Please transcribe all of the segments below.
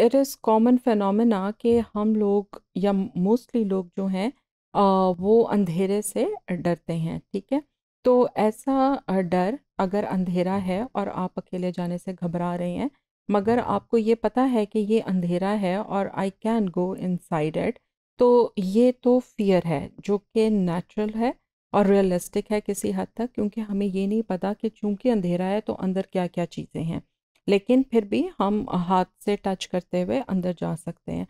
it is common phenomena कि हम लोग या मोस्टली लोग जो हैं वो अंधेरे से डरते हैं ठीक है तो ऐसा डर अगर अंधेरा है और आप अकेले जाने से घबरा रहे हैं मगर आपको ये पता है कि ये अंधेरा है और I can go inside एट तो ये तो फियर है जो कि नेचुरल है और रियलिस्टिक है किसी हद तक क्योंकि हमें ये नहीं पता कि चूंकि अंधेरा है तो अंदर क्या क्या चीज़ें हैं लेकिन फिर भी हम हाथ से टच करते हुए अंदर जा सकते हैं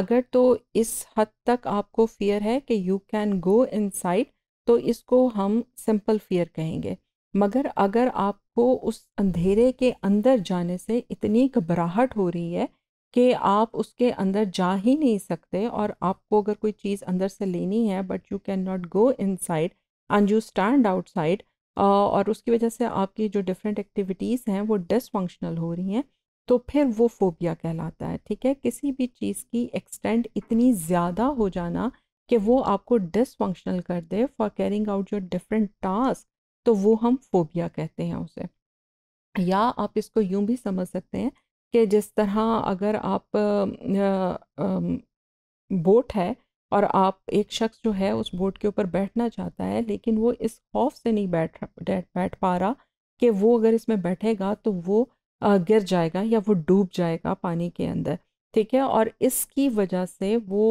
अगर तो इस हद तक आपको फियर है कि यू कैन गो इनसाइड तो इसको हम सिंपल फियर कहेंगे मगर अगर आपको उस अंधेरे के अंदर जाने से इतनी घबराहट हो रही है कि आप उसके अंदर जा ही नहीं सकते और आपको अगर कोई चीज़ अंदर से लेनी है but you can not go inside and you stand outside और उसकी वजह से आपकी जो डिफरेंट एक्टिविटीज़ हैं वो डिसफंक्शनल हो रही हैं तो फिर वो फोबिया कहलाता है ठीक है किसी भी चीज़ की एक्सटेंड इतनी ज़्यादा हो जाना कि वो आपको डिसफंक्शनल कर दे for carrying out your different task तो वो हम फोबिया कहते हैं उसे या आप इसको यूं भी समझ सकते हैं कि जिस तरह अगर आप बोट है और आप एक शख्स जो है उस बोट के ऊपर बैठना चाहता है लेकिन वो इस खौफ से नहीं बैठ बैठ पा रहा कि वो अगर इसमें बैठेगा तो वो गिर जाएगा या वो डूब जाएगा पानी के अंदर ठीक है और इसकी वजह से वो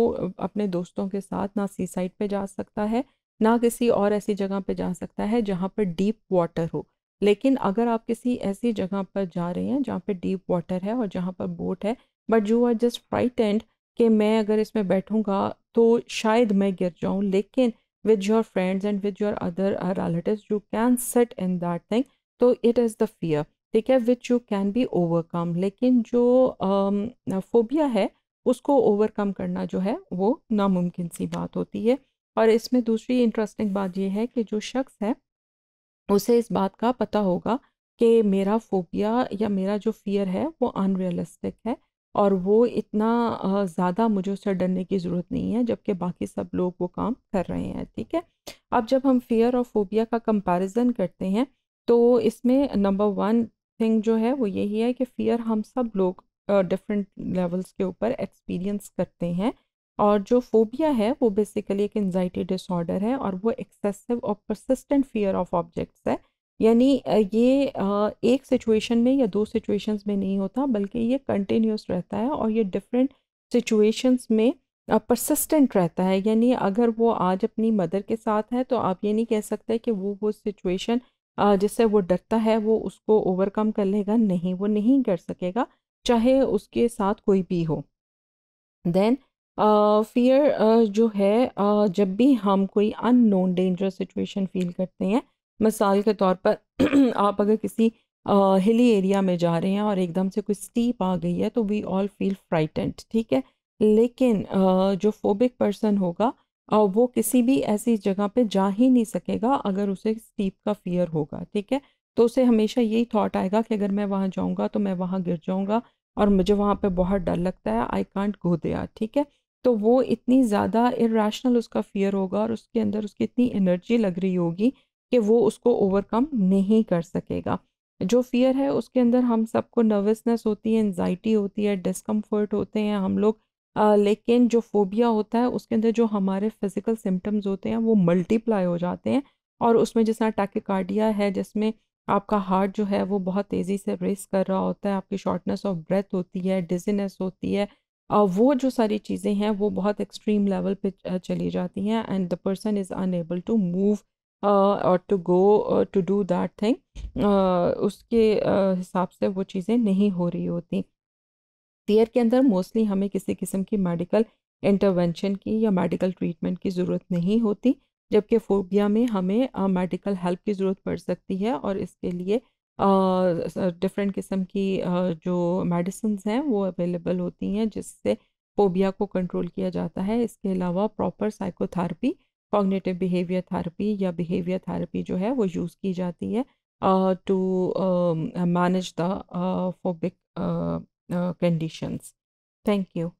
अपने दोस्तों के साथ ना सी साइड पर जा सकता है ना किसी और ऐसी जगह पर जा सकता है जहाँ पर डीप वाटर हो लेकिन अगर आप किसी ऐसी जगह पर जा रहे हैं जहाँ पर डीप वाटर है और जहाँ पर बोट है but you are just and कि मैं अगर इसमें बैठूंगा तो शायद मैं गिर जाऊँ लेकिन with your friends and with your other relative you can set in that thing तो इट इज़ द फियर ठीक है which you can be overcome लेकिन जो फोबिया um, है उसको ओवरकम करना जो है वो नामुमकिन सी बात होती है और इसमें दूसरी इंटरेस्टिंग बात यह है कि जो शख्स है उसे इस बात का पता होगा कि मेरा फोबिया या मेरा जो फियर है वो अनरियलिस्टिक है और वो इतना ज़्यादा मुझे उससे डरने की ज़रूरत नहीं है जबकि बाकी सब लोग वो काम कर रहे हैं ठीक है अब जब हम फियर और फोबिया का कंपैरिजन करते हैं तो इसमें नंबर वन थिंग जो है वो यही है कि फियर हम सब लोग डिफरेंट लेवल्स के ऊपर एक्सपीरियंस करते हैं और जो फोबिया है वो बेसिकली एक एनजाइटी डिसऑर्डर है और वो एक्सेसिव और परसिस्टेंट फियर ऑफ ऑब्जेक्ट्स है यानी ये एक सिचुएशन में या दो सिचुएशंस में नहीं होता बल्कि ये कंटिन्यूस रहता है और ये डिफरेंट सिचुएशंस में परसिस्टेंट रहता है यानी अगर वो आज अपनी मदर के साथ है तो आप ये नहीं कह सकते कि वो वो सिचुएशन जिससे वो डरता है वो उसको ओवरकम कर लेगा नहीं वो नहीं कर सकेगा चाहे उसके साथ कोई भी हो देन फियर uh, uh, जो है uh, जब भी हम कोई अननोन डेंजरस सिचुएशन फील करते हैं मिसाल के तौर पर आप अगर किसी हिली एरिया में जा रहे हैं और एकदम से कोई स्टीप आ गई है तो वी ऑल फील फ्राइटेंट ठीक है लेकिन जो फोबिक पर्सन होगा वो किसी भी ऐसी जगह पे जा ही नहीं सकेगा अगर उसे स्टीप का फियर होगा ठीक है तो उसे हमेशा यही थॉट आएगा कि अगर मैं वहाँ जाऊँगा तो मैं वहाँ गिर जाऊँगा और मुझे वहाँ पे बहुत डर लगता है आई कॉन्ट गो दया ठीक है तो वो इतनी ज़्यादा इरेशनल उसका फियर होगा और उसके अंदर उसकी इतनी एनर्जी लग रही होगी कि वो उसको ओवरकम नहीं कर सकेगा जो फियर है उसके अंदर हम सबको नर्वसनेस होती है एनजाइटी होती है डिस्कम्फर्ट होते हैं हम लोग आ, लेकिन जो फोबिया होता है उसके अंदर जो हमारे फिज़िकल सिम्टम्स होते हैं वो मल्टीप्लाई हो जाते हैं और उसमें जिस तरह टैकिकार्डिया है जिसमें आपका हार्ट जो है वो बहुत तेज़ी से रेस कर रहा होता है आपकी शॉर्टनेस ऑफ ब्रेथ होती है डिजीनेस होती है और वो जो सारी चीज़ें हैं वो बहुत एक्सट्रीम लेवल पे चली जाती हैं and the person is unable to move और to go to do that thing उसके हिसाब से वो चीज़ें नहीं हो रही होती ईयर के अंदर मोस्टली हमें किसी किस्म की मेडिकल इंटरवेंशन की या मेडिकल ट्रीटमेंट की ज़रूरत नहीं होती जबकि फोबिया में हमें मेडिकल हेल्प की ज़रूरत पड़ सकती है और इसके लिए डिफरेंट किस्म की uh, जो मेडिसिन हैं वो अवेलेबल होती हैं जिससे फोबिया को कंट्रोल किया जाता है इसके अलावा proper psychotherapy cognitive behaviour therapy या बिहेवियर थेरेपी जो है वो यूज़ की जाती है to manage the phobic conditions thank you